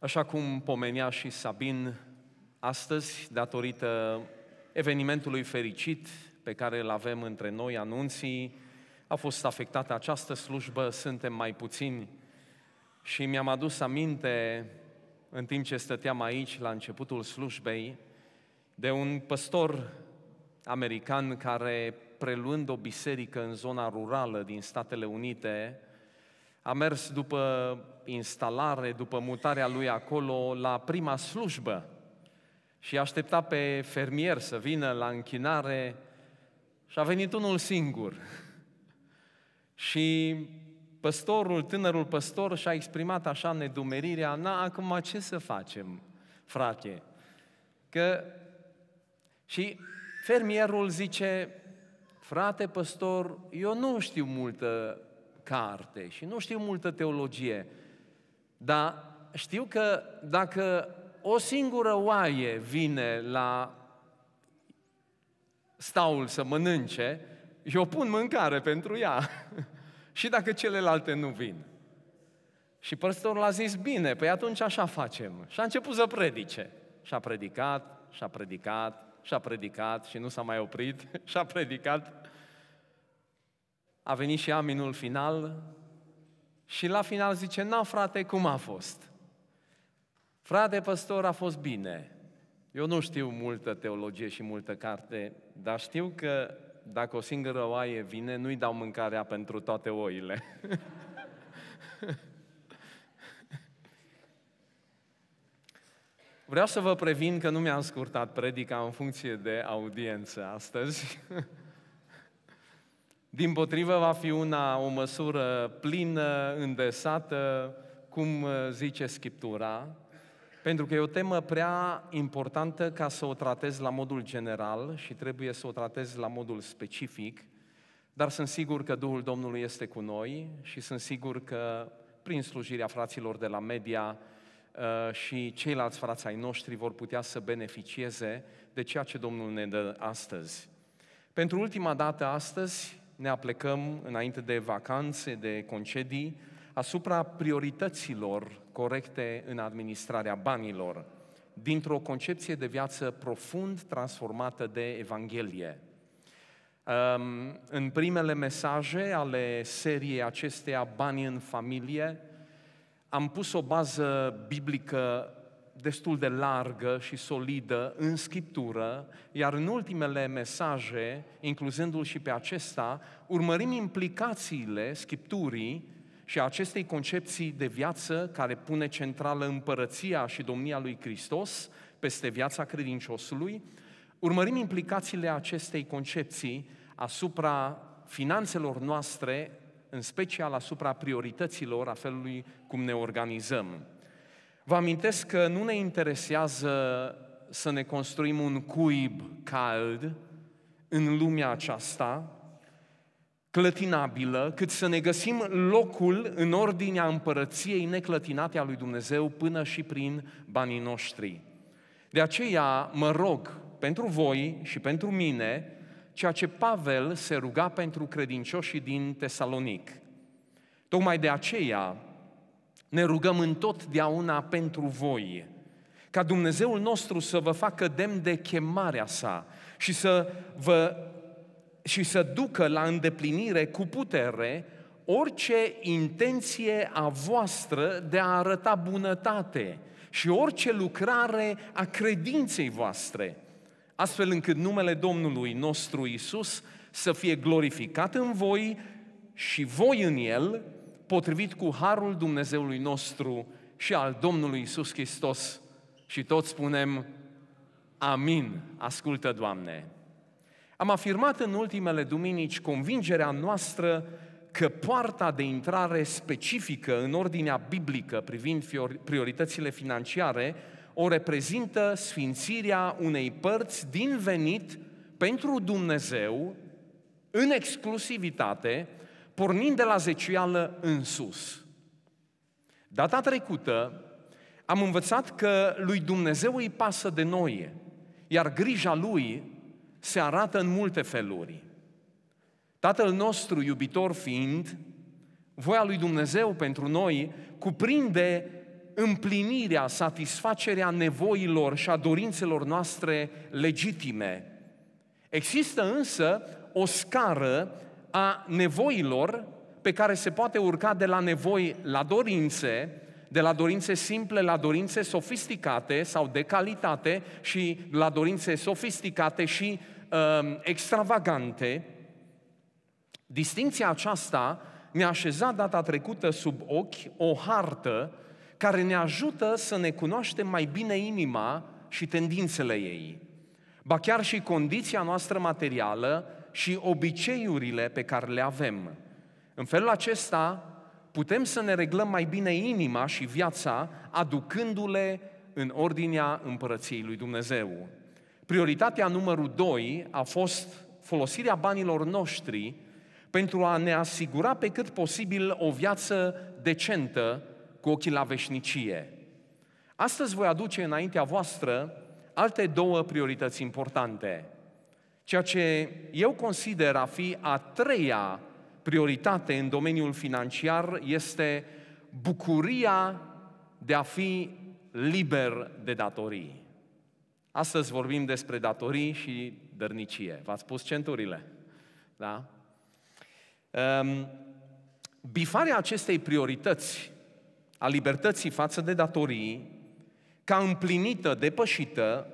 Așa cum pomenea și Sabin, astăzi, datorită evenimentului fericit pe care îl avem între noi, anunții, a fost afectată această slujbă, suntem mai puțini. Și mi-am adus aminte, în timp ce stăteam aici, la începutul slujbei, de un păstor american care, preluând o biserică în zona rurală din Statele Unite, a mers după instalare, după mutarea lui acolo, la prima slujbă și aștepta pe fermier să vină la închinare și a venit unul singur. și păstorul, tânărul păstor și-a exprimat așa nedumerirea, na, acum ce să facem, frate? Că... Și fermierul zice, frate păstor, eu nu știu multă carte și nu știu multă teologie, dar știu că dacă o singură oaie vine la staul să mănânce, eu pun mâncare pentru ea. și dacă celelalte nu vin. Și păstorul a zis, bine, păi atunci așa facem. Și a început să predice. Și a predicat, și a predicat, și a predicat și nu s-a mai oprit, și a predicat. A venit și aminul final și la final zice, na frate, cum a fost? Frate păstor, a fost bine. Eu nu știu multă teologie și multă carte, dar știu că dacă o singură oaie vine, nu-i dau mâncarea pentru toate oile. Vreau să vă previn că nu mi-am scurtat predica în funcție de audiență astăzi. Din potrivă, va fi una, o măsură plină, îndesată, cum uh, zice Scriptura, pentru că e o temă prea importantă ca să o tratez la modul general și trebuie să o tratez la modul specific, dar sunt sigur că Duhul Domnului este cu noi și sunt sigur că prin slujirea fraților de la media uh, și ceilalți frați ai noștri vor putea să beneficieze de ceea ce Domnul ne dă astăzi. Pentru ultima dată astăzi ne aplecăm înainte de vacanțe, de concedii, asupra priorităților corecte în administrarea banilor, dintr-o concepție de viață profund transformată de Evanghelie. În primele mesaje ale seriei acesteia Banii în familie, am pus o bază biblică destul de largă și solidă în Scriptură, iar în ultimele mesaje, incluzându-l și pe acesta, urmărim implicațiile Scripturii și acestei concepții de viață care pune centrală împărăția și domnia lui Hristos peste viața credinciosului, urmărim implicațiile acestei concepții asupra finanțelor noastre, în special asupra priorităților, a felului cum ne organizăm. Vă amintesc că nu ne interesează să ne construim un cuib cald în lumea aceasta, clătinabilă, cât să ne găsim locul în ordinea împărăției neclătinate a lui Dumnezeu până și prin banii noștri. De aceea mă rog pentru voi și pentru mine ceea ce Pavel se ruga pentru credincioșii din Tesalonic. Tocmai de aceea ne rugăm întotdeauna pentru voi, ca Dumnezeul nostru să vă facă demn de chemarea sa și să vă și să ducă la îndeplinire cu putere orice intenție a voastră de a arăta bunătate și orice lucrare a credinței voastre, astfel încât numele Domnului nostru Isus să fie glorificat în voi și voi în El, potrivit cu harul Dumnezeului nostru și al Domnului Isus Hristos. Și toți spunem, Amin. Ascultă, Doamne! Am afirmat în ultimele duminici convingerea noastră că poarta de intrare specifică în ordinea biblică privind prioritățile financiare o reprezintă sfințirea unei părți din venit pentru Dumnezeu în exclusivitate pornind de la zecială în sus. Data trecută am învățat că lui Dumnezeu îi pasă de noi, iar grija lui se arată în multe feluri. Tatăl nostru, iubitor fiind, voia lui Dumnezeu pentru noi cuprinde împlinirea, satisfacerea nevoilor și a dorințelor noastre legitime. Există însă o scară a nevoilor pe care se poate urca de la nevoi la dorințe, de la dorințe simple la dorințe sofisticate sau de calitate și la dorințe sofisticate și uh, extravagante. Distinția aceasta mi-a așezat data trecută sub ochi o hartă care ne ajută să ne cunoaștem mai bine inima și tendințele ei. Ba chiar și condiția noastră materială și obiceiurile pe care le avem. În felul acesta putem să ne reglăm mai bine inima și viața aducându-le în ordinea împărăției lui Dumnezeu. Prioritatea numărul 2 a fost folosirea banilor noștri pentru a ne asigura pe cât posibil o viață decentă cu ochii la veșnicie. Astăzi voi aduce înaintea voastră alte două priorități importante – ceea ce eu consider a fi a treia prioritate în domeniul financiar este bucuria de a fi liber de datorii. Astăzi vorbim despre datorii și dărnicie. V-ați pus centurile, da? Um, bifarea acestei priorități a libertății față de datorii, ca împlinită, depășită,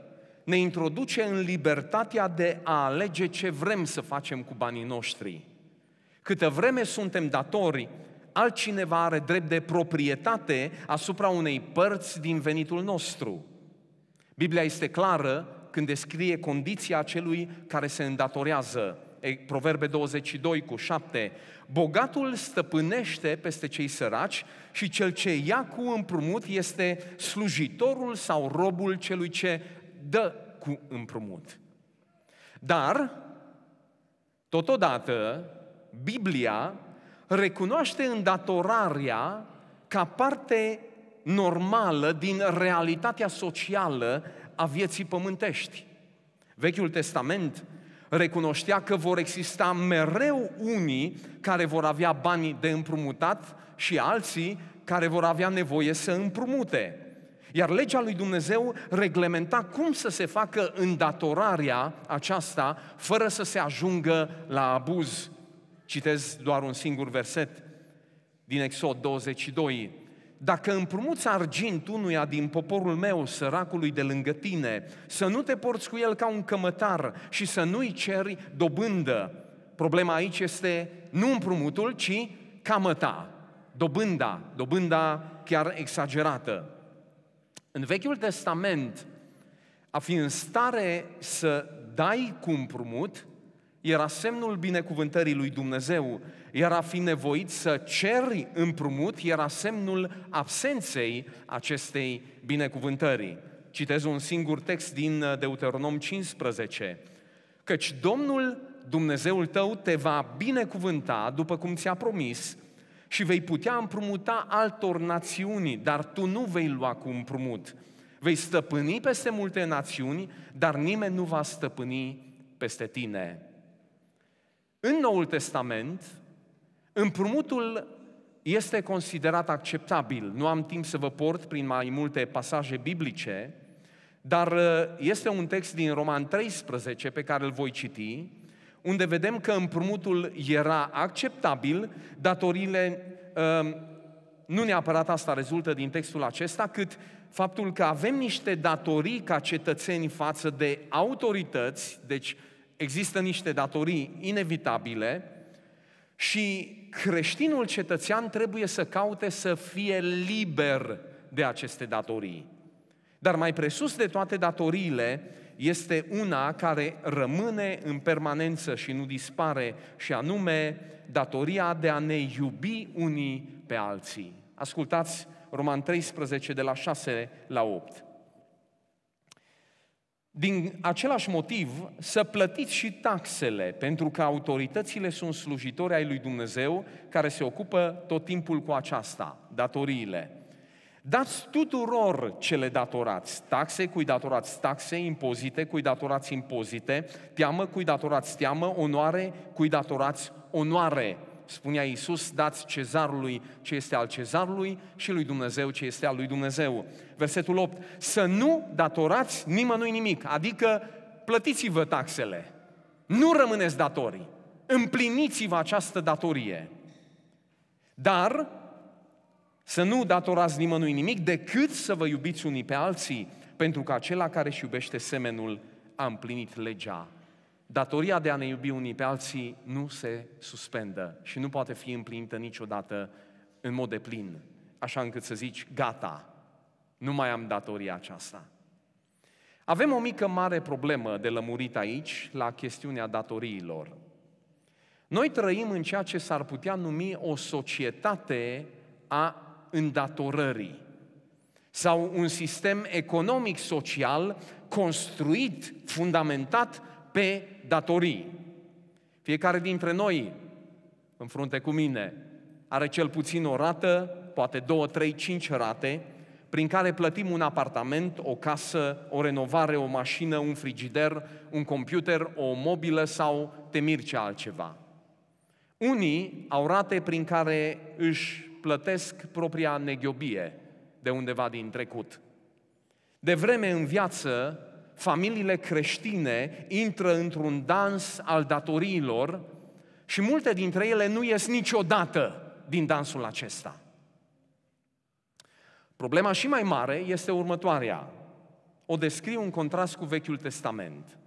ne introduce în libertatea de a alege ce vrem să facem cu banii noștri. Câtă vreme suntem datori, altcineva are drept de proprietate asupra unei părți din venitul nostru. Biblia este clară când descrie condiția celui care se îndatorează. Proverbe 22 cu 7. Bogatul stăpânește peste cei săraci și cel ce ia cu împrumut este slujitorul sau robul celui ce dă cu împrumut. Dar, totodată, Biblia recunoaște îndatorarea ca parte normală din realitatea socială a vieții pământești. Vechiul Testament recunoștea că vor exista mereu unii care vor avea banii de împrumutat și alții care vor avea nevoie să împrumute. Iar legea lui Dumnezeu reglementa cum să se facă îndatorarea aceasta fără să se ajungă la abuz. Citez doar un singur verset din Exod 22. Dacă împrumuți argint unuia din poporul meu, săracului de lângă tine, să nu te porți cu el ca un cămătar și să nu-i ceri dobândă. Problema aici este nu împrumutul, ci camăta, dobânda, dobânda chiar exagerată. În Vechiul Testament, a fi în stare să dai cu împrumut era semnul binecuvântării lui Dumnezeu, iar a fi nevoit să ceri împrumut era semnul absenței acestei binecuvântări. Citez un singur text din uh, Deuteronom 15. Căci Domnul Dumnezeul tău te va binecuvânta după cum ți-a promis și vei putea împrumuta altor națiuni, dar tu nu vei lua cu împrumut. Vei stăpâni peste multe națiuni, dar nimeni nu va stăpâni peste tine. În Noul Testament, împrumutul este considerat acceptabil. Nu am timp să vă port prin mai multe pasaje biblice, dar uh, este un text din Roman 13 pe care îl voi citi, unde vedem că împrumutul era acceptabil, datorile um, nu neapărat asta rezultă din textul acesta, cât faptul că avem niște datorii ca cetățeni față de autorități, deci există niște datorii inevitabile și creștinul cetățean trebuie să caute să fie liber de aceste datorii. Dar mai presus de toate datoriile, este una care rămâne în permanență și nu dispare, și anume datoria de a ne iubi unii pe alții. Ascultați Roman 13, de la 6 la 8. Din același motiv, să plătiți și taxele, pentru că autoritățile sunt slujitori ai lui Dumnezeu care se ocupă tot timpul cu aceasta, datoriile. Dați tuturor cele datorați, taxe, cui datorați taxe, impozite, cui datorați impozite, teamă, cui datorați teamă, onoare, cui datorați onoare. Spunea Iisus, dați cezarului ce este al cezarului și lui Dumnezeu ce este al lui Dumnezeu. Versetul 8, să nu datorați nimănui nimic, adică plătiți-vă taxele, nu rămâneți datorii, împliniți-vă această datorie. Dar să nu datorați nimănui nimic decât să vă iubiți unii pe alții, pentru că acela care își iubește semenul a împlinit legea. Datoria de a ne iubi unii pe alții nu se suspendă și nu poate fi împlinită niciodată în mod de plin, așa încât să zici, gata, nu mai am datoria aceasta. Avem o mică mare problemă de lămurit aici la chestiunea datoriilor. Noi trăim în ceea ce s-ar putea numi o societate a îndatorării sau un sistem economic-social construit, fundamentat pe datorii. Fiecare dintre noi, în frunte cu mine, are cel puțin o rată, poate două, trei, cinci rate, prin care plătim un apartament, o casă, o renovare, o mașină, un frigider, un computer, o mobilă sau temir ce altceva. Unii au rate prin care își plătesc propria neghiobie de undeva din trecut. De vreme în viață, familiile creștine intră într-un dans al datoriilor și multe dintre ele nu ies niciodată din dansul acesta. Problema și mai mare este următoarea. O descriu în contrast cu Vechiul Testament.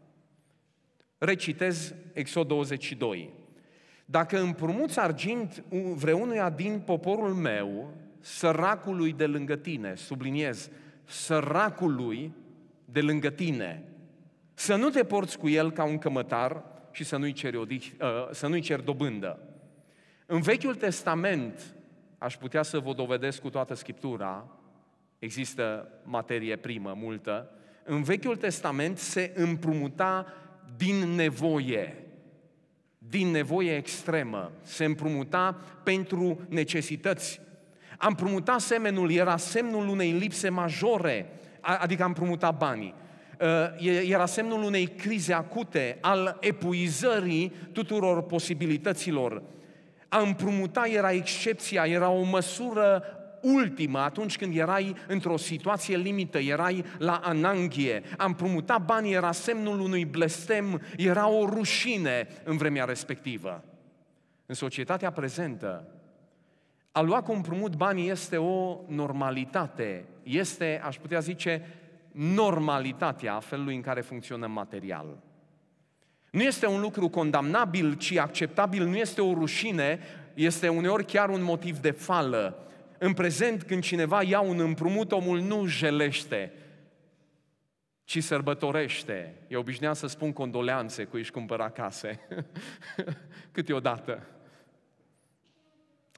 Recitez Exod 22. Dacă împrumuți argint vreunuia din poporul meu, săracului de lângă tine, subliniez, săracului de lângă tine, să nu te porți cu el ca un cămătar și să nu-i ceri, odici, uh, să nu-i ceri dobândă. În Vechiul Testament, aș putea să vă dovedesc cu toată Scriptura, există materie primă multă, în Vechiul Testament se împrumuta din nevoie din nevoie extremă, se împrumuta pentru necesități. Am împrumuta semenul era semnul unei lipse majore, adică am împrumutat banii. Uh, era semnul unei crize acute, al epuizării tuturor posibilităților. A împrumuta era excepția, era o măsură ultima atunci când erai într-o situație limită, erai la ananghie, am prumutat banii, era semnul unui blestem, era o rușine în vremea respectivă. În societatea prezentă, a lua cu împrumut banii este o normalitate, este, aș putea zice, normalitatea felului în care funcționăm material. Nu este un lucru condamnabil, ci acceptabil, nu este o rușine, este uneori chiar un motiv de fală în prezent, când cineva ia un împrumut, omul nu jelește, ci sărbătorește. Eu obișnuiam să spun condoleanțe cu își cumpăra case. Câteodată.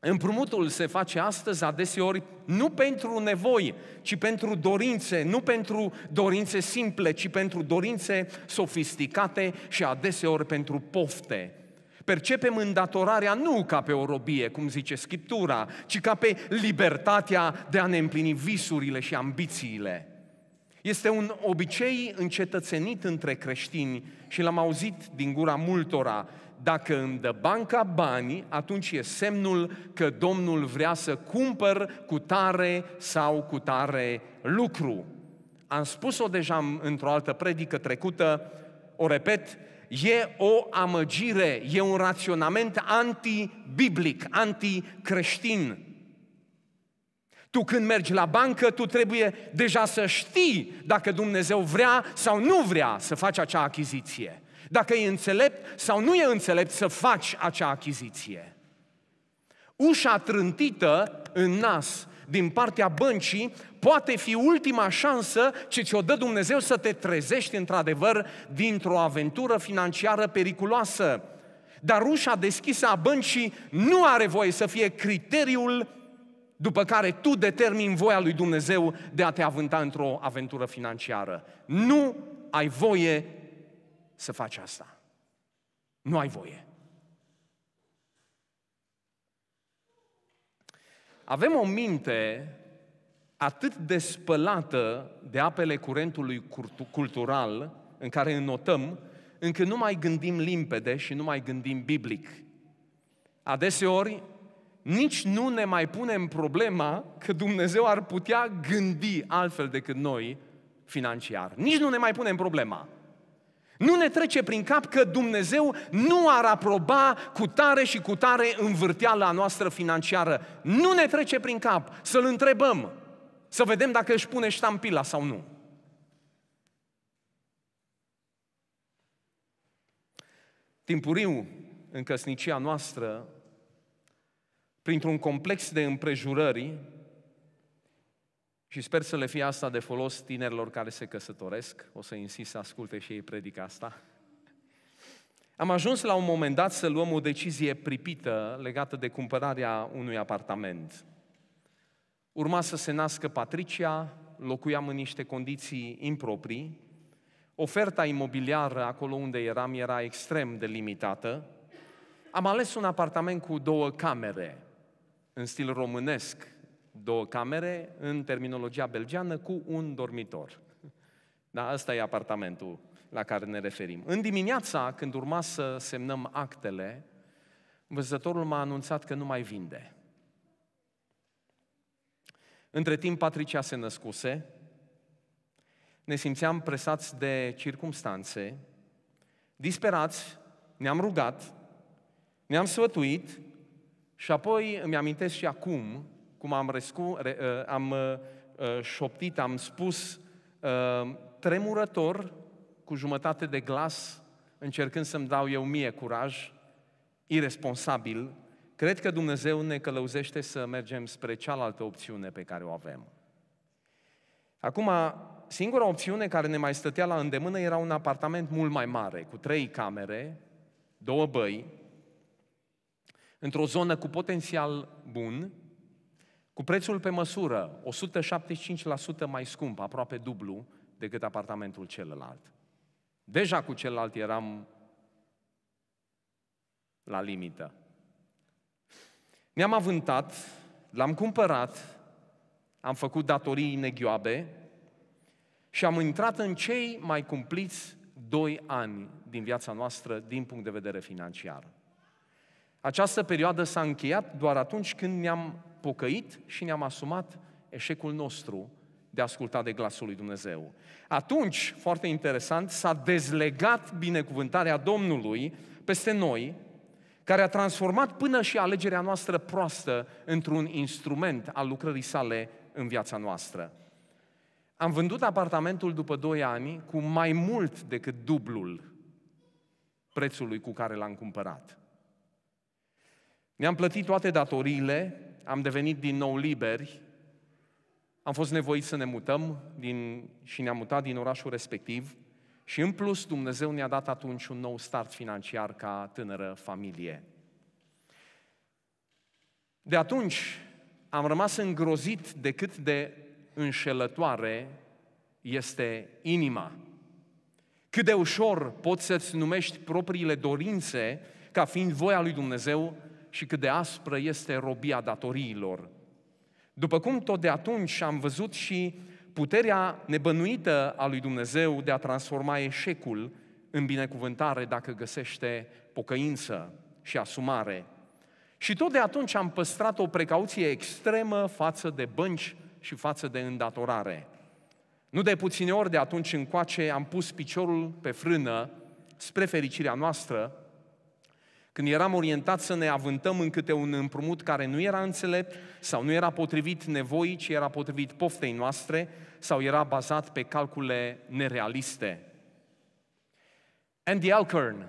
Împrumutul se face astăzi adeseori nu pentru nevoi, ci pentru dorințe, nu pentru dorințe simple, ci pentru dorințe sofisticate și adeseori pentru pofte. Percepem îndatorarea nu ca pe o robie, cum zice Scriptura, ci ca pe libertatea de a ne împlini visurile și ambițiile. Este un obicei încetățenit între creștini și l-am auzit din gura multora. Dacă îmi dă banca bani, atunci e semnul că Domnul vrea să cumpăr cu tare sau cu tare lucru. Am spus-o deja într-o altă predică trecută, o repet, e o amăgire, e un raționament antibiblic, anticreștin. Tu când mergi la bancă, tu trebuie deja să știi dacă Dumnezeu vrea sau nu vrea să faci acea achiziție. Dacă e înțelept sau nu e înțelept să faci acea achiziție. Ușa trântită în nas din partea băncii poate fi ultima șansă ce ți-o dă Dumnezeu să te trezești într-adevăr dintr-o aventură financiară periculoasă. Dar ușa deschisă a băncii nu are voie să fie criteriul după care tu determini voia lui Dumnezeu de a te avânta într-o aventură financiară. Nu ai voie să faci asta. Nu ai voie. Avem o minte atât de spălată de apele curentului cultural în care înotăm, încât nu mai gândim limpede și nu mai gândim biblic. Adeseori, nici nu ne mai punem problema că Dumnezeu ar putea gândi altfel decât noi financiar. Nici nu ne mai punem problema. Nu ne trece prin cap că Dumnezeu nu ar aproba cu tare și cu tare învârteala noastră financiară. Nu ne trece prin cap să-L întrebăm, să vedem dacă își pune ștampila sau nu. Timpuriu, în căsnicia noastră, printr-un complex de împrejurări, și sper să le fie asta de folos tinerilor care se căsătoresc. O să insist să asculte și ei predica asta. Am ajuns la un moment dat să luăm o decizie pripită legată de cumpărarea unui apartament. Urma să se nască Patricia, locuiam în niște condiții improprii, oferta imobiliară acolo unde eram era extrem de limitată, am ales un apartament cu două camere, în stil românesc, două camere, în terminologia belgeană, cu un dormitor. Da, ăsta e apartamentul la care ne referim. În dimineața, când urma să semnăm actele, văzătorul m-a anunțat că nu mai vinde. Între timp, Patricia se născuse, ne simțeam presați de circumstanțe, disperați, ne-am rugat, ne-am sfătuit și apoi îmi amintesc și acum cum am, rescu, re, uh, am uh, uh, șoptit, am spus tremurător, cu jumătate de glas, încercând să-mi dau eu mie curaj, irresponsabil, cred că Dumnezeu ne călăuzește să mergem spre cealaltă opțiune pe care o avem. Acum, singura opțiune care ne mai stătea la îndemână era un apartament mult mai mare, cu trei camere, două băi, într-o zonă cu potențial bun, cu prețul pe măsură, 175% mai scump, aproape dublu, decât apartamentul celălalt. Deja cu celălalt eram la limită. Ne-am avântat, l-am cumpărat, am făcut datorii neghioabe și am intrat în cei mai cumpliți doi ani din viața noastră din punct de vedere financiar. Această perioadă s-a încheiat doar atunci când ne-am pocăit și ne-am asumat eșecul nostru de a asculta de glasul lui Dumnezeu. Atunci, foarte interesant, s-a dezlegat binecuvântarea Domnului peste noi, care a transformat până și alegerea noastră proastă într-un instrument al lucrării sale în viața noastră. Am vândut apartamentul după 2 ani cu mai mult decât dublul prețului cu care l-am cumpărat. Ne-am plătit toate datoriile, am devenit din nou liberi, am fost nevoiți să ne mutăm din, și ne-am mutat din orașul respectiv și în plus Dumnezeu ne-a dat atunci un nou start financiar ca tânără familie. De atunci am rămas îngrozit de cât de înșelătoare este inima. Cât de ușor poți să-ți numești propriile dorințe ca fiind voia lui Dumnezeu și cât de aspră este robia datoriilor. După cum tot de atunci am văzut și puterea nebănuită a lui Dumnezeu de a transforma eșecul în binecuvântare dacă găsește pocăință și asumare. Și tot de atunci am păstrat o precauție extremă față de bănci și față de îndatorare. Nu de puține ori de atunci încoace am pus piciorul pe frână spre fericirea noastră când eram orientat să ne avântăm în câte un împrumut care nu era înțelept sau nu era potrivit nevoii, ci era potrivit poftei noastre sau era bazat pe calcule nerealiste. Andy Alcorn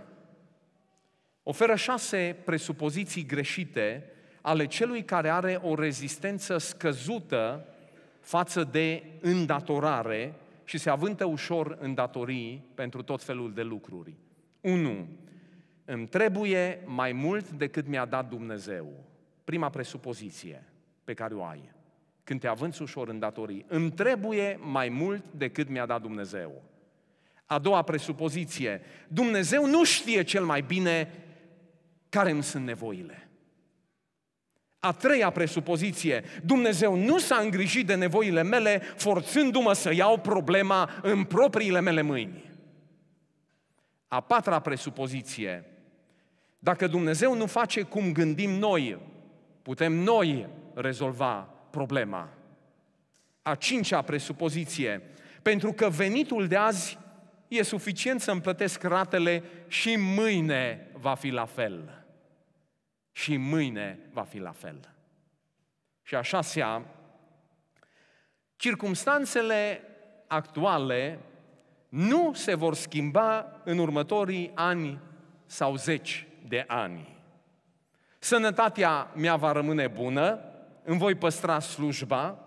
oferă șase presupoziții greșite ale celui care are o rezistență scăzută față de îndatorare și se avântă ușor în datorii pentru tot felul de lucruri. 1. Îmi trebuie mai mult decât mi-a dat Dumnezeu. Prima presupoziție pe care o ai când te avânți ușor în datorii. Îmi trebuie mai mult decât mi-a dat Dumnezeu. A doua presupoziție, Dumnezeu nu știe cel mai bine care îmi sunt nevoile. A treia presupoziție, Dumnezeu nu s-a îngrijit de nevoile mele forțându-mă să iau problema în propriile mele mâini. A patra presupoziție, dacă Dumnezeu nu face cum gândim noi, putem noi rezolva problema. A cincea presupoziție, pentru că venitul de azi e suficient să-mi plătesc ratele și mâine va fi la fel. Și mâine va fi la fel. Și așa șasea, circumstanțele actuale nu se vor schimba în următorii ani sau zeci de ani. Sănătatea mea va rămâne bună, îmi voi păstra slujba,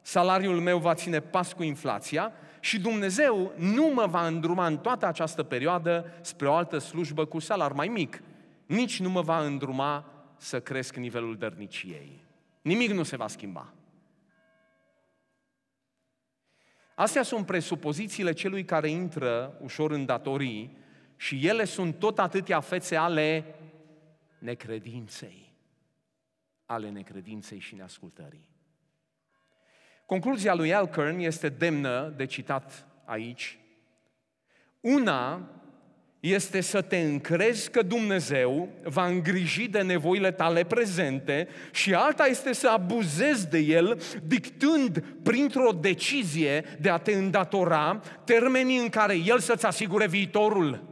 salariul meu va ține pas cu inflația și Dumnezeu nu mă va îndruma în toată această perioadă spre o altă slujbă cu salar mai mic. Nici nu mă va îndruma să cresc nivelul dărniciei. Nimic nu se va schimba. Astea sunt presupozițiile celui care intră ușor în datorii și ele sunt tot atâtea fețe ale necredinței. Ale necredinței și neascultării. Concluzia lui Elkern este demnă de citat aici. Una este să te încrezi că Dumnezeu va îngriji de nevoile tale prezente și alta este să abuzezi de el, dictând printr-o decizie de a te îndatora termenii în care el să-ți asigure viitorul.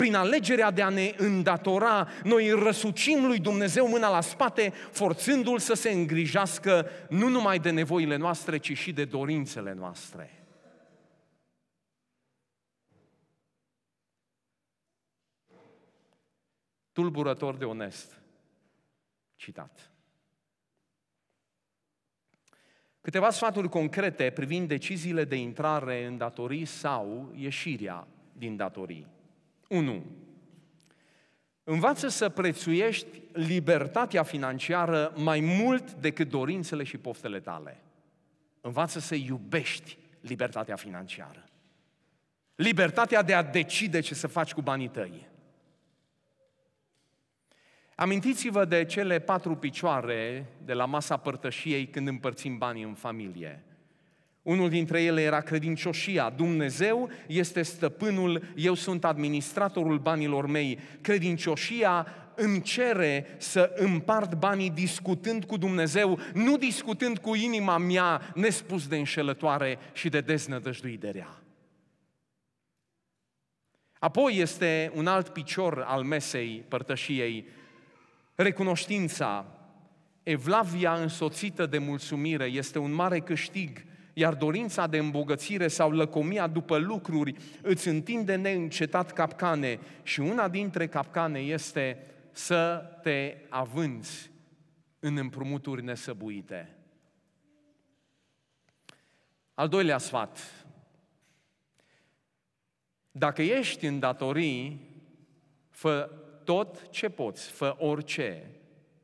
Prin alegerea de a ne îndatora, noi răsucim lui Dumnezeu mâna la spate, forțându-l să se îngrijească nu numai de nevoile noastre, ci și de dorințele noastre. Tulburător de onest. Citat. Câteva sfaturi concrete privind deciziile de intrare în datorii sau ieșirea din datorii. 1. Învață să prețuiești libertatea financiară mai mult decât dorințele și poftele tale. Învață să iubești libertatea financiară. Libertatea de a decide ce să faci cu banii tăi. Amintiți-vă de cele patru picioare de la masa părtășiei când împărțim banii în familie. Unul dintre ele era credincioșia. Dumnezeu este stăpânul, eu sunt administratorul banilor mei. Credincioșia îmi cere să împart banii discutând cu Dumnezeu, nu discutând cu inima mea nespus de înșelătoare și de deznădăjduiderea. Apoi este un alt picior al mesei părtășiei, recunoștința. Evlavia însoțită de mulțumire este un mare câștig iar dorința de îmbogățire sau lăcomia după lucruri îți întinde neîncetat capcane și una dintre capcane este să te avânți în împrumuturi nesăbuite. Al doilea sfat. Dacă ești în datorii, fă tot ce poți, fă orice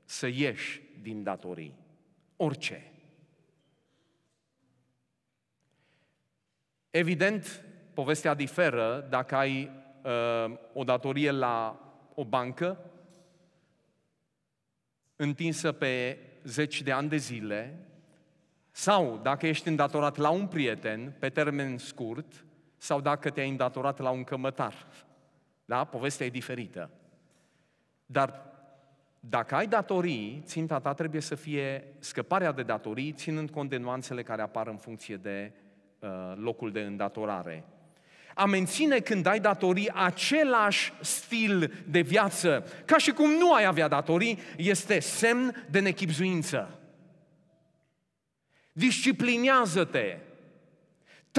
să ieși din datorii. Orice. Evident, povestea diferă dacă ai uh, o datorie la o bancă întinsă pe zeci de ani de zile sau dacă ești îndatorat la un prieten pe termen scurt sau dacă te-ai îndatorat la un cămătar. Da? Povestea e diferită. Dar dacă ai datorii, ținta ta trebuie să fie scăparea de datorii, ținând cont de nuanțele care apar în funcție de Uh, locul de îndatorare. A menține când ai datorii același stil de viață, ca și cum nu ai avea datorii, este semn de nechipzuință. Disciplinează-te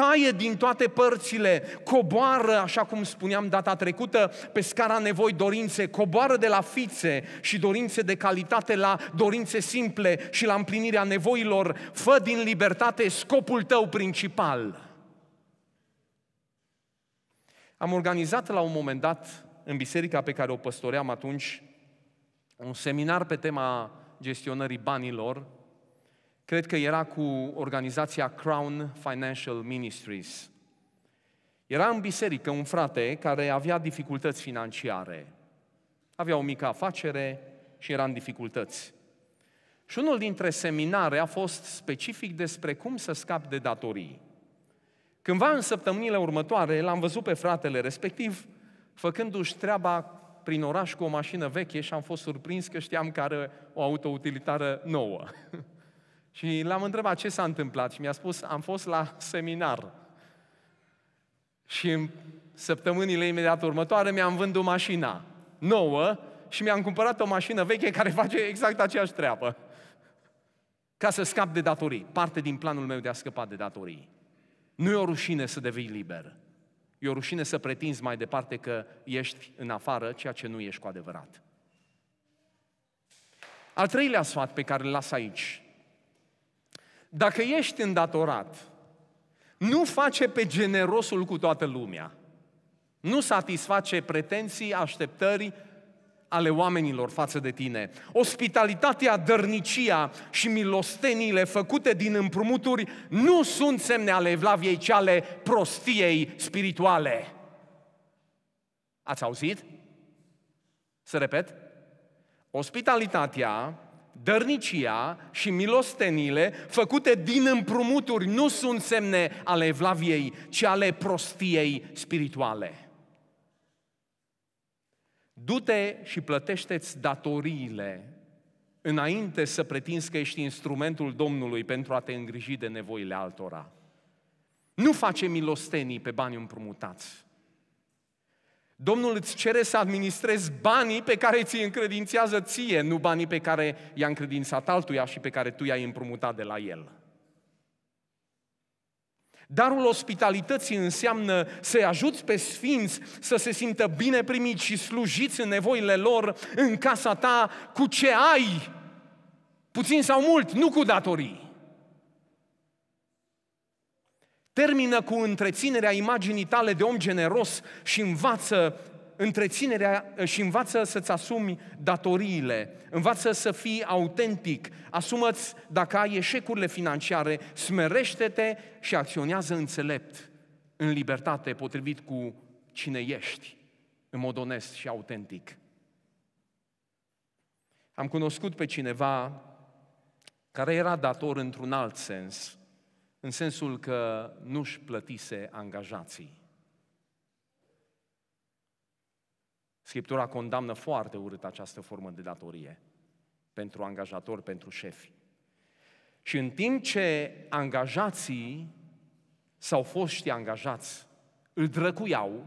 taie din toate părțile, coboară, așa cum spuneam data trecută, pe scara nevoi dorințe, coboară de la fițe și dorințe de calitate la dorințe simple și la împlinirea nevoilor, fă din libertate scopul tău principal. Am organizat la un moment dat, în biserica pe care o păstoream atunci, un seminar pe tema gestionării banilor cred că era cu organizația Crown Financial Ministries. Era în biserică un frate care avea dificultăți financiare. Avea o mică afacere și era în dificultăți. Și unul dintre seminare a fost specific despre cum să scapi de datorii. Cândva în săptămânile următoare l-am văzut pe fratele respectiv făcându-și treaba prin oraș cu o mașină veche și am fost surprins că știam că are o autoutilitară nouă. Și l-am întrebat ce s-a întâmplat și mi-a spus, am fost la seminar. Și în săptămânile imediat următoare mi-am vândut mașina nouă și mi-am cumpărat o mașină veche care face exact aceeași treabă. Ca să scap de datorii. Parte din planul meu de a scăpa de datorii. Nu e o rușine să devii liber. E o rușine să pretinzi mai departe că ești în afară, ceea ce nu ești cu adevărat. Al treilea sfat pe care îl las aici, dacă ești îndatorat, nu face pe generosul cu toată lumea. Nu satisface pretenții, așteptări ale oamenilor față de tine. Ospitalitatea, dărnicia și milosteniile făcute din împrumuturi nu sunt semne ale evlaviei, ci ale prostiei spirituale. Ați auzit? Să repet. Ospitalitatea, dărnicia și milostenile făcute din împrumuturi nu sunt semne ale evlaviei, ci ale prostiei spirituale. Du-te și plătește-ți datoriile înainte să pretinzi că ești instrumentul Domnului pentru a te îngriji de nevoile altora. Nu face milostenii pe bani împrumutați. Domnul îți cere să administrezi banii pe care ți încredințează ție, nu banii pe care i-a încredințat altuia și pe care tu i-ai împrumutat de la el. Darul ospitalității înseamnă să-i ajuți pe sfinți să se simtă bine primiți și slujiți în nevoile lor în casa ta cu ce ai, puțin sau mult, nu cu datorii. termină cu întreținerea imaginii tale de om generos și învață întreținerea și învață să-ți asumi datoriile, învață să fii autentic, asumă-ți dacă ai eșecurile financiare, smerește-te și acționează înțelept, în libertate, potrivit cu cine ești, în mod onest și autentic. Am cunoscut pe cineva care era dator într-un alt sens, în sensul că nu-și plătise angajații. Scriptura condamnă foarte urât această formă de datorie pentru angajatori, pentru șefi. Și în timp ce angajații sau foștii angajați îl drăcuiau,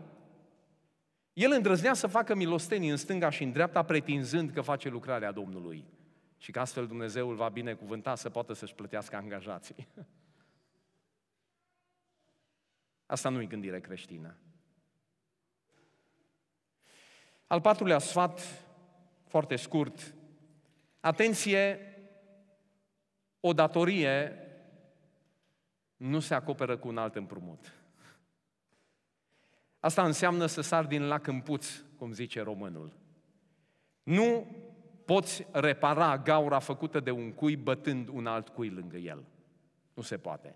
el îndrăznea să facă milostenii în stânga și în dreapta, pretinzând că face lucrarea Domnului. Și că astfel Dumnezeu îl va binecuvânta să poată să-și plătească angajații. Asta nu i gândire creștină. Al patrulea sfat, foarte scurt, atenție, o datorie nu se acoperă cu un alt împrumut. Asta înseamnă să sar din lac în puț, cum zice românul. Nu poți repara gaura făcută de un cui bătând un alt cui lângă el. Nu se poate.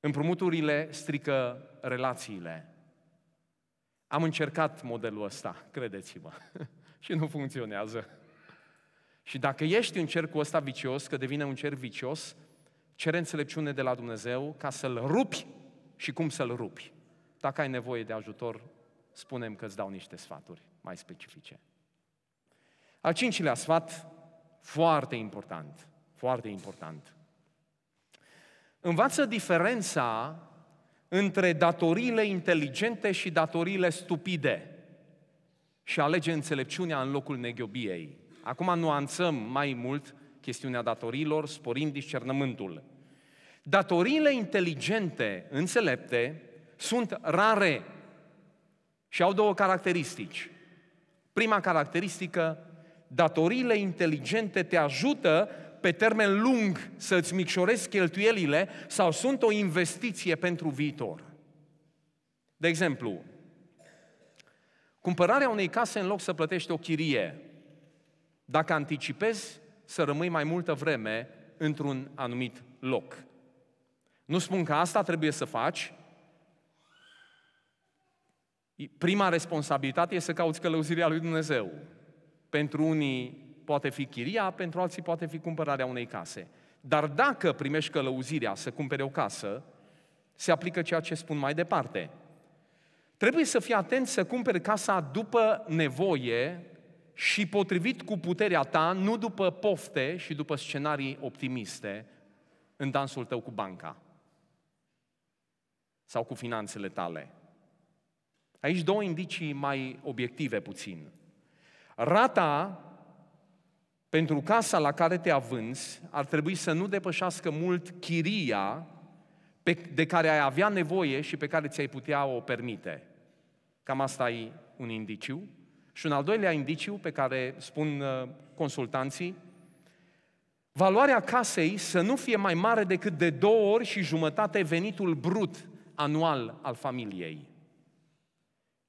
Împrumuturile strică relațiile. Am încercat modelul ăsta, credeți-mă, și nu funcționează. Și dacă ești în cercul ăsta vicios, că devine un cerc vicios, cere înțelepciune de la Dumnezeu ca să-l rupi și cum să-l rupi. Dacă ai nevoie de ajutor, spunem că îți dau niște sfaturi mai specifice. Al cincilea sfat, foarte important, foarte important. Învață diferența între datoriile inteligente și datoriile stupide și alege înțelepciunea în locul neghiobiei. Acum nuanțăm mai mult chestiunea datorilor sporim discernământul. Datoriile inteligente, înțelepte, sunt rare și au două caracteristici. Prima caracteristică, datoriile inteligente te ajută pe termen lung să îți micșorezi cheltuielile sau sunt o investiție pentru viitor. De exemplu, cumpărarea unei case în loc să plătești o chirie, dacă anticipezi să rămâi mai multă vreme într-un anumit loc. Nu spun că asta trebuie să faci. Prima responsabilitate este să cauți călăuzirea lui Dumnezeu. Pentru unii Poate fi chiria, pentru alții poate fi cumpărarea unei case. Dar dacă primești călăuzirea să cumpere o casă, se aplică ceea ce spun mai departe. Trebuie să fii atent să cumperi casa după nevoie și potrivit cu puterea ta, nu după pofte și după scenarii optimiste în dansul tău cu banca sau cu finanțele tale. Aici două indicii mai obiective puțin. Rata pentru casa la care te avânzi ar trebui să nu depășească mult chiria pe, de care ai avea nevoie și pe care ți-ai putea o permite. Cam asta e un indiciu. Și un al doilea indiciu pe care spun uh, consultanții, valoarea casei să nu fie mai mare decât de două ori și jumătate venitul brut anual al familiei.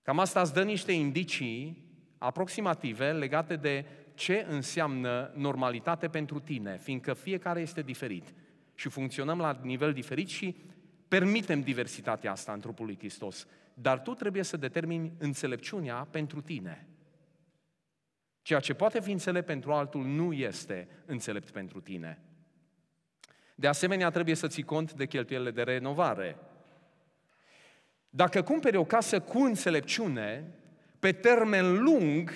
Cam asta îți dă niște indicii aproximative legate de ce înseamnă normalitate pentru tine, fiindcă fiecare este diferit și funcționăm la nivel diferit și permitem diversitatea asta în trupul lui Hristos. Dar tu trebuie să determini înțelepciunea pentru tine. Ceea ce poate fi înțelept pentru altul nu este înțelept pentru tine. De asemenea, trebuie să ții cont de cheltuielile de renovare. Dacă cumperi o casă cu înțelepciune, pe termen lung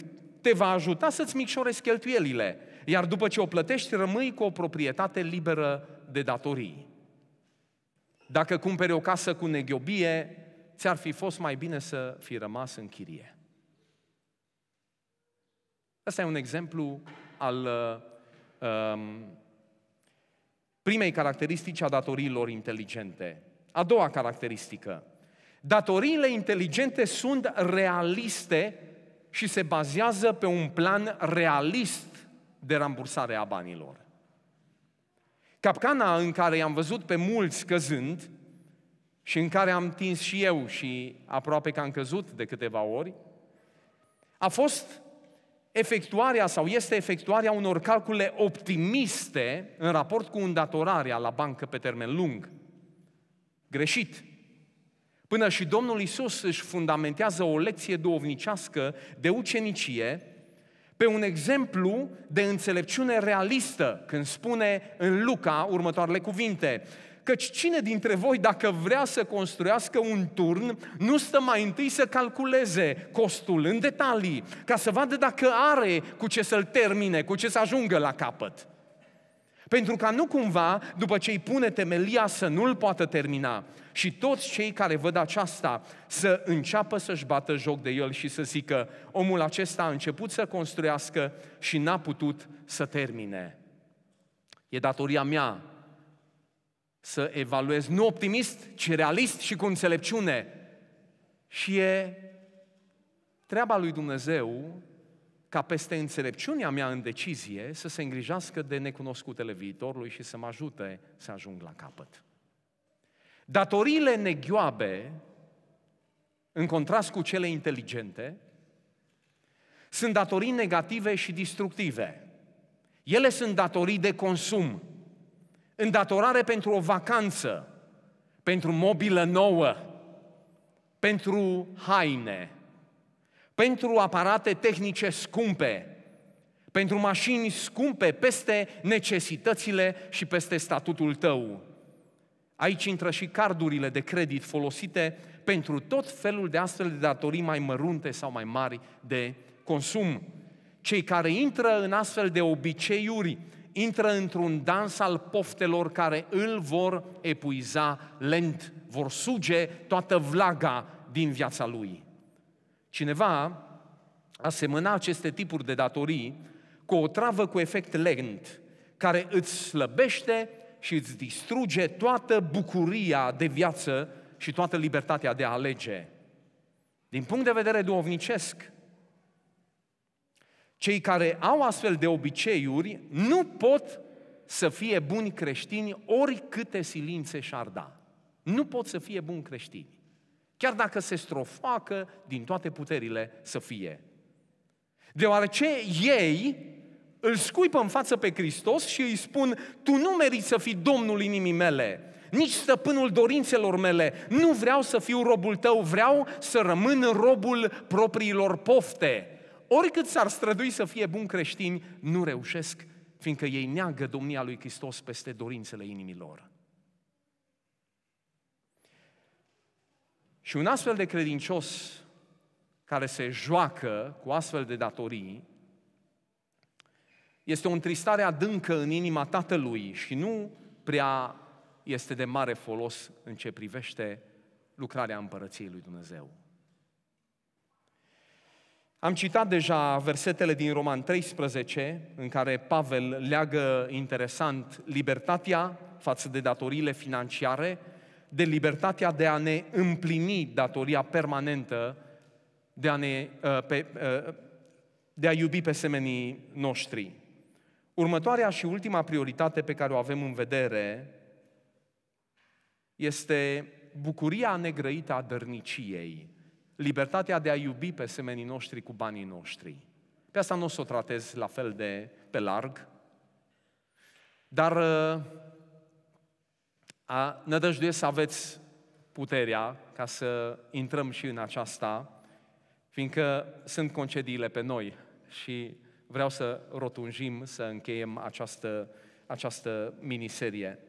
te va ajuta să-ți micșorezi cheltuielile, iar după ce o plătești, rămâi cu o proprietate liberă de datorii. Dacă cumperi o casă cu neghiobie, ți-ar fi fost mai bine să fi rămas în chirie. Asta e un exemplu al um, primei caracteristici a datoriilor inteligente. A doua caracteristică. Datoriile inteligente sunt realiste și se bazează pe un plan realist de rambursare a banilor. Capcana în care i-am văzut pe mulți căzând și în care am tins și eu și aproape că am căzut de câteva ori, a fost efectuarea sau este efectuarea unor calcule optimiste în raport cu îndatorarea la bancă pe termen lung. Greșit. Până și Domnul Isus își fundamentează o lecție duovnicească de ucenicie pe un exemplu de înțelepciune realistă, când spune în Luca următoarele cuvinte. Căci cine dintre voi, dacă vrea să construiască un turn, nu stă mai întâi să calculeze costul în detalii, ca să vadă dacă are cu ce să-l termine, cu ce să ajungă la capăt. Pentru ca nu cumva, după ce îi pune temelia, să nu-l poată termina și toți cei care văd aceasta să înceapă să-și bată joc de el și să zică, omul acesta a început să construiască și n-a putut să termine. E datoria mea să evaluez nu optimist, ci realist și cu înțelepciune. Și e treaba lui Dumnezeu ca peste înțelepciunea mea în decizie să se îngrijească de necunoscutele viitorului și să mă ajute să ajung la capăt. Datoriile neghioabe, în contrast cu cele inteligente, sunt datorii negative și destructive. Ele sunt datorii de consum, îndatorare pentru o vacanță, pentru mobilă nouă, pentru haine, pentru aparate tehnice scumpe, pentru mașini scumpe peste necesitățile și peste statutul tău. Aici intră și cardurile de credit folosite pentru tot felul de astfel de datorii mai mărunte sau mai mari de consum. Cei care intră în astfel de obiceiuri intră într-un dans al poftelor care îl vor epuiza lent, vor suge toată vlaga din viața lui. Cineva asemăna aceste tipuri de datorii cu o travă cu efect lent, care îți slăbește și îți distruge toată bucuria de viață și toată libertatea de a alege. Din punct de vedere duovnicesc, cei care au astfel de obiceiuri nu pot să fie buni creștini oricâte silințe și-ar da. Nu pot să fie buni creștini. Chiar dacă se strofoacă din toate puterile să fie. Deoarece ei îl scuipă în față pe Hristos și îi spun, tu nu meriți să fii Domnul inimii mele, nici stăpânul dorințelor mele. Nu vreau să fiu robul tău, vreau să rămân robul propriilor pofte. Oricât s-ar strădui să fie bun creștini, nu reușesc, fiindcă ei neagă domnia lui Hristos peste dorințele inimilor. Și un astfel de credincios care se joacă cu astfel de datorii, este o întristare adâncă în inima tatălui și nu prea este de mare folos în ce privește lucrarea împărăției lui Dumnezeu. Am citat deja versetele din Roman 13, în care Pavel leagă interesant libertatea față de datoriile financiare, de libertatea de a ne împlini datoria permanentă, de a, ne, uh, pe, uh, de a iubi pe semenii noștri. Următoarea și ultima prioritate pe care o avem în vedere este bucuria negrăită a dărniciei, libertatea de a iubi pe semenii noștri cu banii noștri. Pe asta nu o să o tratez la fel de pe larg, dar uh, a, nădăjduiesc să aveți puterea ca să intrăm și în aceasta, fiindcă sunt concediile pe noi și vreau să rotunjim, să încheiem această, această miniserie.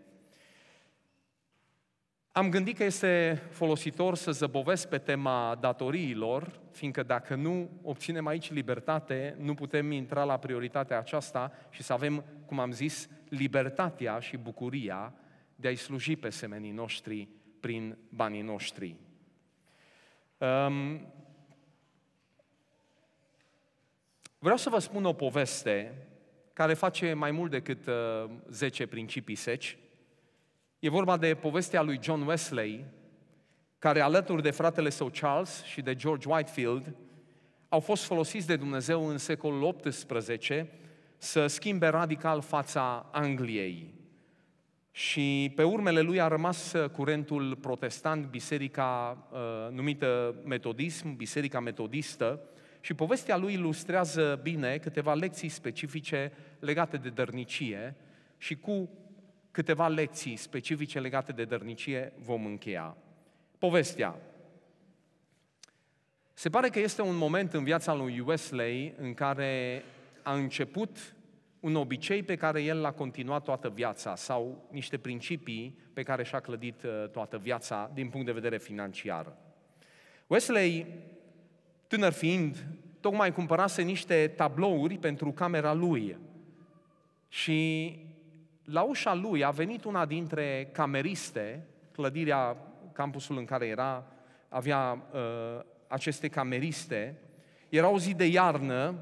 Am gândit că este folositor să zăbovesc pe tema datoriilor, fiindcă dacă nu obținem aici libertate, nu putem intra la prioritatea aceasta și să avem, cum am zis, libertatea și bucuria de a-i sluji pe semenii noștri prin banii noștri. Vreau să vă spun o poveste care face mai mult decât uh, 10 principii seci. E vorba de povestea lui John Wesley, care alături de fratele său Charles și de George Whitefield au fost folosiți de Dumnezeu în secolul XVIII să schimbe radical fața Angliei. Și pe urmele lui a rămas uh, curentul protestant, biserica uh, numită metodism, biserica metodistă, și povestea lui ilustrează bine câteva lecții specifice legate de dărnicie și cu câteva lecții specifice legate de dărnicie vom încheia. Povestea. Se pare că este un moment în viața lui Wesley în care a început un obicei pe care el l-a continuat toată viața sau niște principii pe care și-a clădit uh, toată viața din punct de vedere financiar. Wesley Tânăr fiind, tocmai cumpărase niște tablouri pentru camera lui. Și la ușa lui a venit una dintre cameriste, clădirea, campusul în care era, avea uh, aceste cameriste, era o zi de iarnă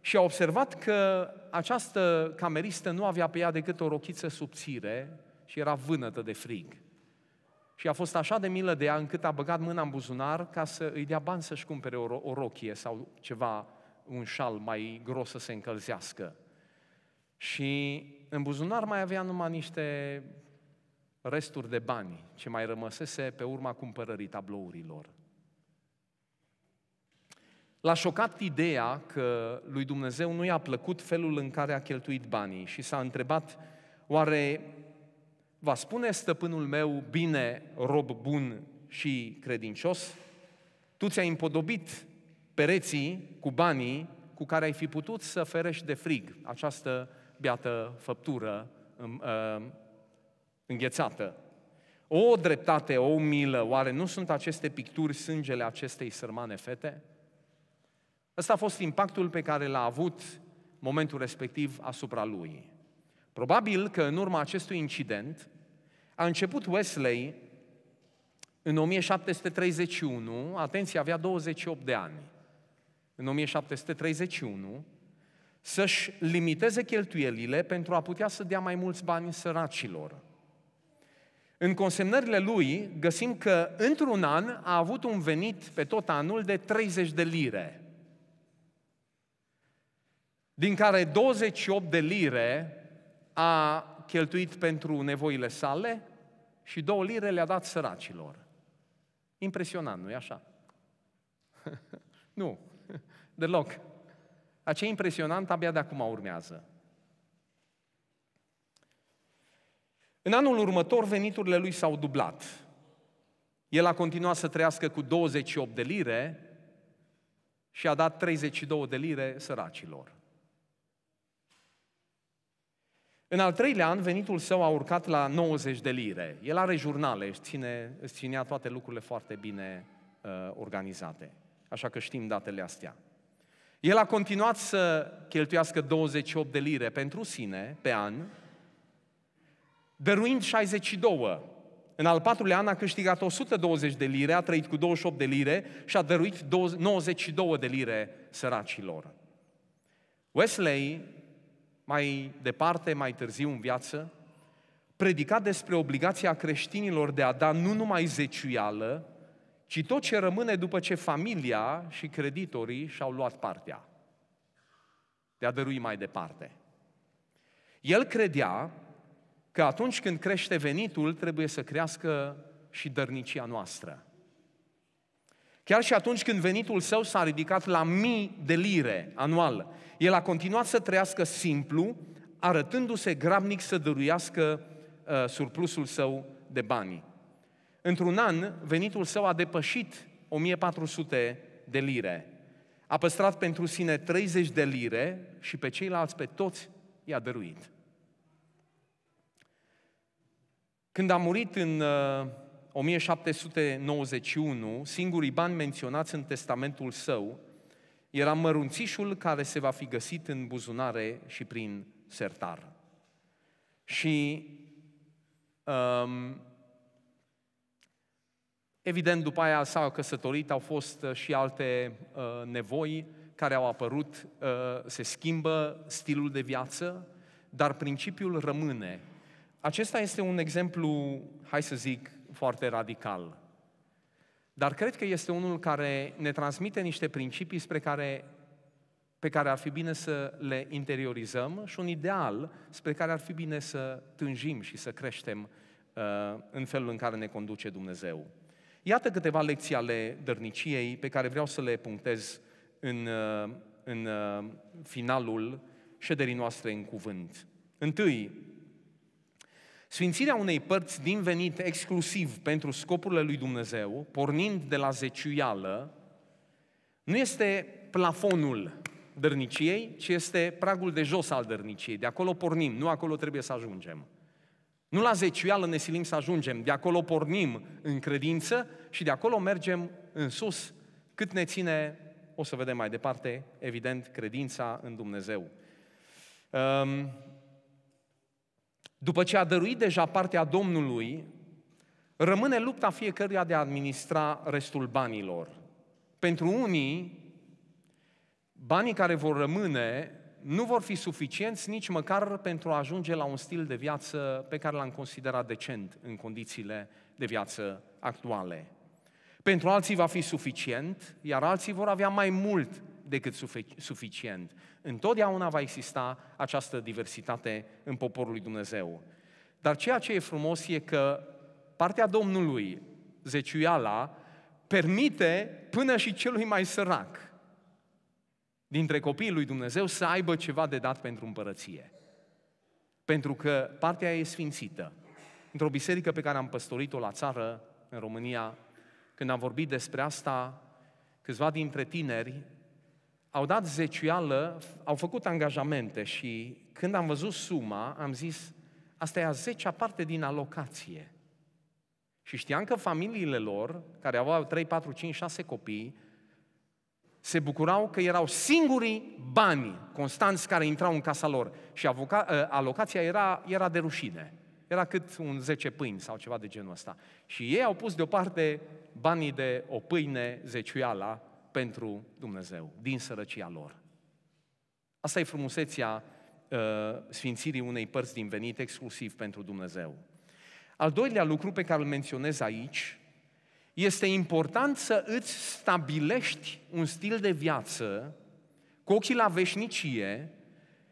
și a observat că această cameristă nu avea pe ea decât o rochiță subțire și era vânătă de frig. Și a fost așa de milă de ea încât a băgat mâna în buzunar ca să îi dea bani să-și cumpere o, o rochie sau ceva, un șal mai gros să se încălzească. Și în buzunar mai avea numai niște resturi de bani ce mai rămăsese pe urma cumpărării tablourilor. L-a șocat ideea că lui Dumnezeu nu i-a plăcut felul în care a cheltuit banii și s-a întrebat oare Va spune stăpânul meu, bine, rob bun și credincios, tu ți-ai împodobit pereții cu banii cu care ai fi putut să ferești de frig această beată făptură um, um, înghețată. O dreptate, o milă, oare nu sunt aceste picturi sângele acestei sărmane fete? Ăsta a fost impactul pe care l-a avut momentul respectiv asupra lui. Probabil că în urma acestui incident, a început Wesley în 1731, atenție, avea 28 de ani, în 1731, să-și limiteze cheltuielile pentru a putea să dea mai mulți bani săracilor. În consemnările lui găsim că într-un an a avut un venit pe tot anul de 30 de lire, din care 28 de lire a cheltuit pentru nevoile sale și două lire le-a dat săracilor. Impresionant, nu-i așa? nu, deloc. Acea impresionant abia de acum urmează. În anul următor, veniturile lui s-au dublat. El a continuat să trăiască cu 28 de lire și a dat 32 de lire săracilor. În al treilea an, venitul său a urcat la 90 de lire. El are jurnale, își, ține, își ținea toate lucrurile foarte bine uh, organizate. Așa că știm datele astea. El a continuat să cheltuiască 28 de lire pentru sine pe an, dăruind 62. În al patrulea an a câștigat 120 de lire, a trăit cu 28 de lire și a dăruit 92 de lire săracilor. Wesley mai departe, mai târziu în viață, predica despre obligația creștinilor de a da nu numai zeciuială, ci tot ce rămâne după ce familia și creditorii și-au luat partea. De a dărui mai departe. El credea că atunci când crește venitul, trebuie să crească și dărnicia noastră. Chiar și atunci când venitul său s-a ridicat la mii de lire anual, el a continuat să trăiască simplu, arătându-se grabnic să dăruiască uh, surplusul său de bani. Într-un an, venitul său a depășit 1400 de lire. A păstrat pentru sine 30 de lire și pe ceilalți, pe toți, i-a dăruit. Când a murit în uh, 1791, singurii bani menționați în testamentul său, era mărunțișul care se va fi găsit în buzunare și prin sertar. Și um, evident, după aia s a căsătorit, au fost uh, și alte uh, nevoi care au apărut, uh, se schimbă stilul de viață, dar principiul rămâne. Acesta este un exemplu, hai să zic, foarte radical. Dar cred că este unul care ne transmite niște principii spre care, pe care ar fi bine să le interiorizăm și un ideal spre care ar fi bine să tânjim și să creștem uh, în felul în care ne conduce Dumnezeu. Iată câteva lecții ale dărniciei pe care vreau să le punctez în, uh, în uh, finalul șederii noastre în cuvânt. Întâi, Sfințirea unei părți din venit exclusiv pentru scopurile lui Dumnezeu, pornind de la zeciuială, nu este plafonul dărniciei, ci este pragul de jos al dărniciei. De acolo pornim, nu acolo trebuie să ajungem. Nu la zeciuială ne silim să ajungem, de acolo pornim în credință și de acolo mergem în sus, cât ne ține, o să vedem mai departe, evident, credința în Dumnezeu. Um, după ce a dăruit deja partea Domnului, rămâne lupta fiecăruia de a administra restul banilor. Pentru unii, banii care vor rămâne nu vor fi suficienți nici măcar pentru a ajunge la un stil de viață pe care l-am considerat decent în condițiile de viață actuale. Pentru alții va fi suficient, iar alții vor avea mai mult decât suficient. Întotdeauna va exista această diversitate în poporul lui Dumnezeu. Dar ceea ce e frumos e că partea Domnului, zeciuiala, permite până și celui mai sărac dintre copiii lui Dumnezeu să aibă ceva de dat pentru împărăție. Pentru că partea e sfințită. Într-o biserică pe care am păstorit-o la țară, în România, când am vorbit despre asta, câțiva dintre tineri au dat zecială, au făcut angajamente și când am văzut suma, am zis, asta e a zecea parte din alocație. Și știam că familiile lor, care aveau 3, 4, 5, 6 copii, se bucurau că erau singurii bani constanți care intrau în casa lor. Și avoca, ă, alocația era, era de rușine. Era cât un 10 pâini sau ceva de genul ăsta. Și ei au pus deoparte banii de o pâine zeciuiala pentru Dumnezeu, din sărăcia lor. Asta e frumusețea uh, sfințirii unei părți din venit exclusiv pentru Dumnezeu. Al doilea lucru pe care îl menționez aici este important să îți stabilești un stil de viață cu ochii la veșnicie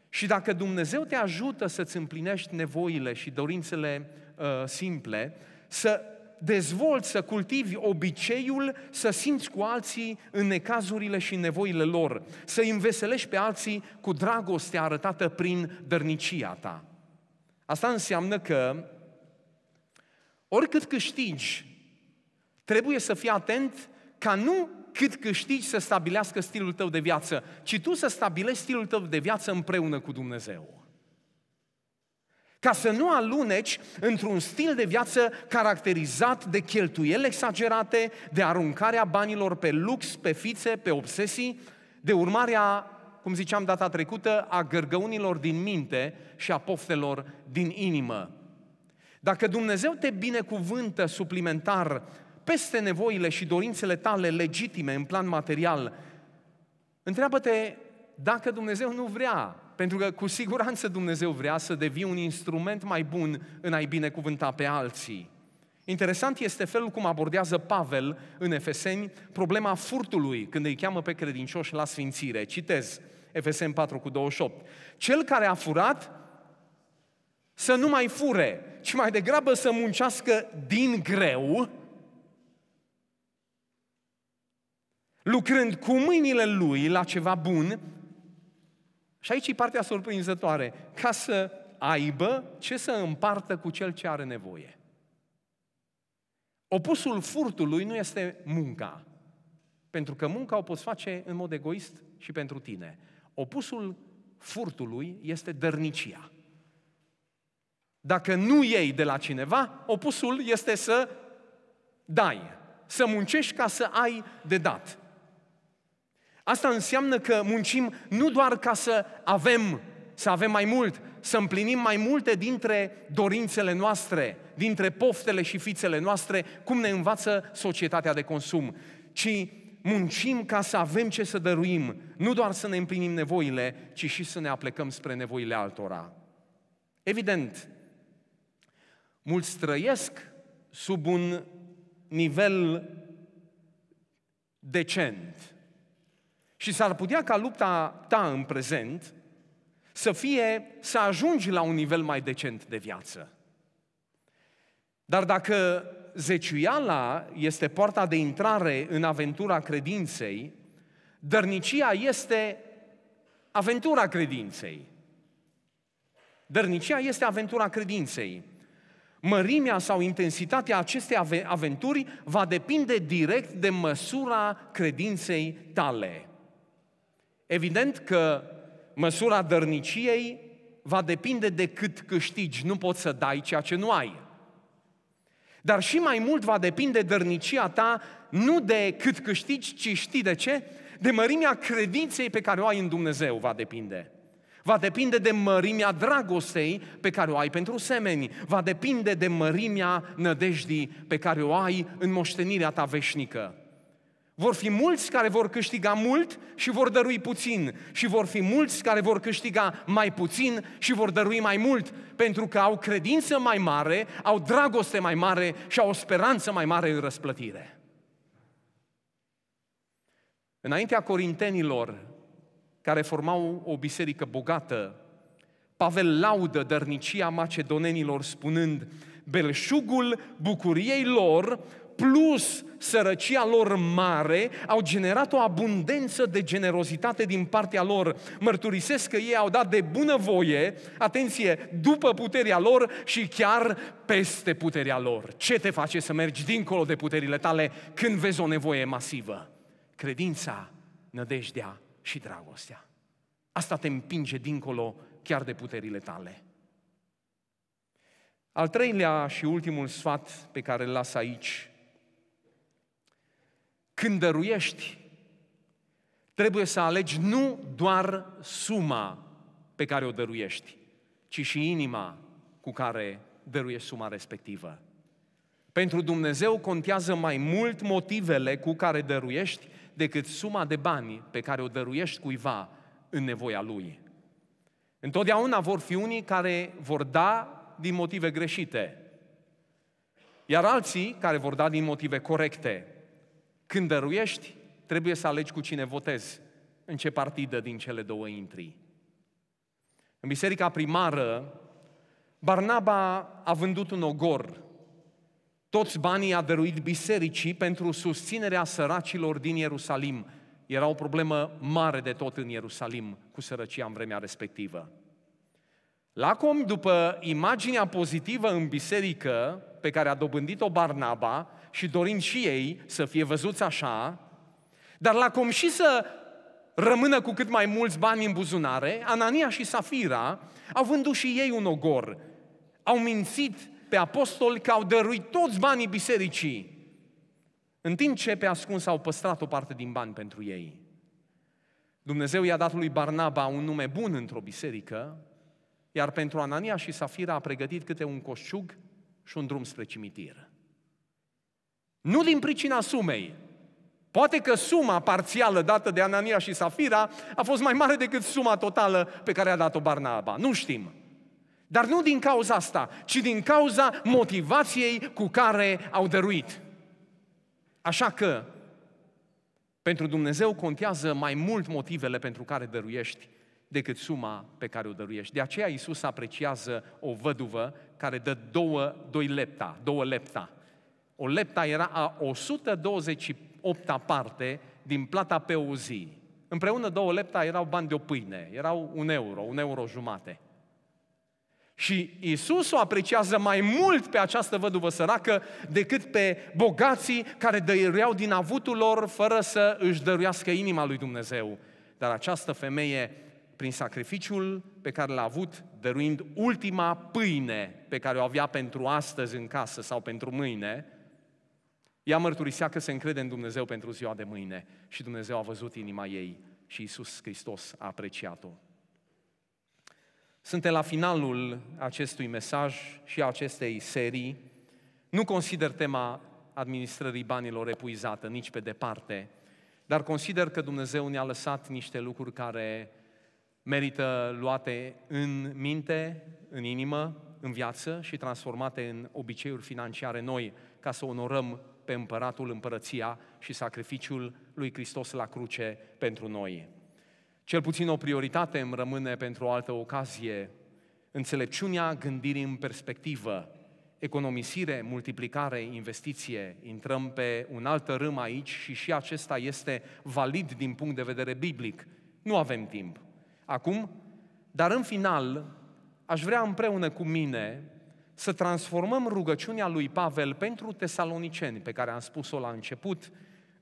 și dacă Dumnezeu te ajută să-ți împlinești nevoile și dorințele uh, simple, să dezvolți, să cultivi obiceiul să simți cu alții în necazurile și nevoile lor, să înveselești pe alții cu dragostea arătată prin dărnicia ta. Asta înseamnă că oricât câștigi, trebuie să fii atent ca nu cât câștigi să stabilească stilul tău de viață, ci tu să stabilești stilul tău de viață împreună cu Dumnezeu ca să nu aluneci într-un stil de viață caracterizat de cheltuieli exagerate, de aruncarea banilor pe lux, pe fițe, pe obsesii, de urmarea, cum ziceam data trecută, a gărgăunilor din minte și a poftelor din inimă. Dacă Dumnezeu te binecuvântă suplimentar peste nevoile și dorințele tale legitime în plan material, întreabă-te dacă Dumnezeu nu vrea pentru că cu siguranță Dumnezeu vrea să devii un instrument mai bun în a-i binecuvânta pe alții. Interesant este felul cum abordează Pavel în Efeseni problema furtului când îi cheamă pe credincioși la sfințire. Citez Efeseni 4 cu 28. Cel care a furat să nu mai fure, ci mai degrabă să muncească din greu, lucrând cu mâinile lui la ceva bun, și aici e partea surprinzătoare. Ca să aibă ce să împartă cu cel ce are nevoie. Opusul furtului nu este munca. Pentru că munca o poți face în mod egoist și pentru tine. Opusul furtului este dărnicia. Dacă nu iei de la cineva, opusul este să dai, să muncești ca să ai de dat. Asta înseamnă că muncim nu doar ca să avem, să avem mai mult, să împlinim mai multe dintre dorințele noastre, dintre poftele și fițele noastre, cum ne învață societatea de consum, ci muncim ca să avem ce să dăruim, nu doar să ne împlinim nevoile, ci și să ne aplecăm spre nevoile altora. Evident, mulți trăiesc sub un nivel decent, și s-ar putea ca lupta ta în prezent să fie să ajungi la un nivel mai decent de viață. Dar dacă zeciuiala este poarta de intrare în aventura credinței, dărnicia este aventura credinței. Dărnicia este aventura credinței. Mărimea sau intensitatea acestei aventuri va depinde direct de măsura credinței tale. Evident că măsura dărniciei va depinde de cât câștigi, nu poți să dai ceea ce nu ai. Dar și mai mult va depinde dărnicia ta nu de cât câștigi, ci știi de ce? De mărimea credinței pe care o ai în Dumnezeu va depinde. Va depinde de mărimea dragostei pe care o ai pentru semeni. Va depinde de mărimea nădejdii pe care o ai în moștenirea ta veșnică. Vor fi mulți care vor câștiga mult și vor dărui puțin. Și vor fi mulți care vor câștiga mai puțin și vor dărui mai mult, pentru că au credință mai mare, au dragoste mai mare și au o speranță mai mare în răsplătire. Înaintea corintenilor, care formau o biserică bogată, Pavel laudă dărnicia macedonenilor spunând, belșugul bucuriei lor plus sărăcia lor mare, au generat o abundență de generozitate din partea lor. Mărturisesc că ei au dat de bunăvoie, atenție, după puterea lor și chiar peste puterea lor. Ce te face să mergi dincolo de puterile tale când vezi o nevoie masivă? Credința, nădejdea și dragostea. Asta te împinge dincolo chiar de puterile tale. Al treilea și ultimul sfat pe care îl las aici când dăruiești, trebuie să alegi nu doar suma pe care o dăruiești, ci și inima cu care dăruiești suma respectivă. Pentru Dumnezeu contează mai mult motivele cu care dăruiești decât suma de bani pe care o dăruiești cuiva în nevoia lui. Întotdeauna vor fi unii care vor da din motive greșite, iar alții care vor da din motive corecte. Când dăruiești, trebuie să alegi cu cine votezi, în ce partidă din cele două intri. În biserica primară, Barnaba a vândut un ogor. Toți banii a dăruit bisericii pentru susținerea săracilor din Ierusalim. Era o problemă mare de tot în Ierusalim cu sărăcia în vremea respectivă. Lacom, după imaginea pozitivă în biserică pe care a dobândit-o Barnaba, și dorim și ei să fie văzuți așa, dar la cum și să rămână cu cât mai mulți bani în buzunare, Anania și Safira au vândut și ei un ogor. Au mințit pe apostoli că au dăruit toți banii bisericii, în timp ce pe ascuns au păstrat o parte din bani pentru ei. Dumnezeu i-a dat lui Barnaba un nume bun într-o biserică, iar pentru Anania și Safira a pregătit câte un coșciug și un drum spre cimitir. Nu din pricina sumei. Poate că suma parțială dată de Anania și Safira a fost mai mare decât suma totală pe care a dat-o Barnaba. Nu știm. Dar nu din cauza asta, ci din cauza motivației cu care au dăruit. Așa că, pentru Dumnezeu contează mai mult motivele pentru care dăruiești decât suma pe care o dăruiești. De aceea Iisus apreciază o văduvă care dă două, doi lepta, două lepta. O lepta era a 128 parte din plata pe o zi. Împreună două lepta erau bani de o pâine, erau un euro, un euro jumate. Și Isus o apreciază mai mult pe această văduvă săracă decât pe bogații care dăiruiau din avutul lor fără să își dăruiască inima lui Dumnezeu. Dar această femeie, prin sacrificiul pe care l-a avut, dăruind ultima pâine pe care o avea pentru astăzi în casă sau pentru mâine, ea mărturisea că se încrede în Dumnezeu pentru ziua de mâine și Dumnezeu a văzut inima ei și Isus Hristos a apreciat-o. Suntem la finalul acestui mesaj și a acestei serii. Nu consider tema administrării banilor epuizată, nici pe departe, dar consider că Dumnezeu ne-a lăsat niște lucruri care merită luate în minte, în inimă, în viață și transformate în obiceiuri financiare noi, ca să onorăm pe împăratul împărăția și sacrificiul lui Hristos la cruce pentru noi. Cel puțin o prioritate îmi rămâne pentru o altă ocazie, înțelepciunea gândirii în perspectivă, economisire, multiplicare, investiție. Intrăm pe un alt râm aici și și acesta este valid din punct de vedere biblic. Nu avem timp. Acum, dar în final, aș vrea împreună cu mine să transformăm rugăciunea lui Pavel pentru tesaloniceni, pe care am spus-o la început,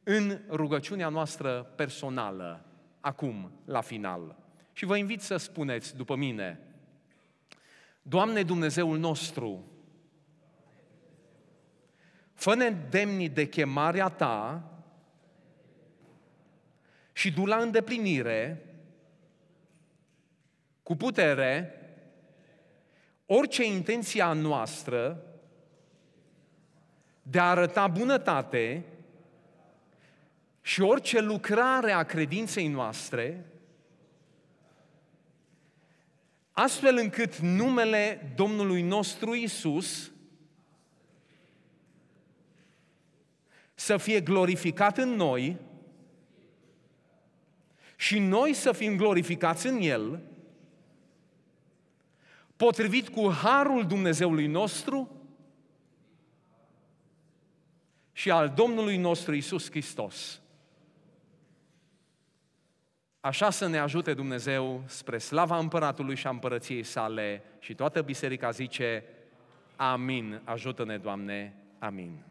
în rugăciunea noastră personală, acum, la final. Și vă invit să spuneți după mine, Doamne Dumnezeul nostru, fă-ne demni de chemarea Ta și du la îndeplinire, cu putere, orice intenție a noastră de a arăta bunătate și orice lucrare a credinței noastre, astfel încât numele Domnului nostru Isus să fie glorificat în noi și noi să fim glorificați în El, potrivit cu harul Dumnezeului nostru și al Domnului nostru Isus Hristos. Așa să ne ajute Dumnezeu spre slava împăratului și a împărăției sale și toată biserica zice, Amin. Ajută-ne, Doamne. Amin.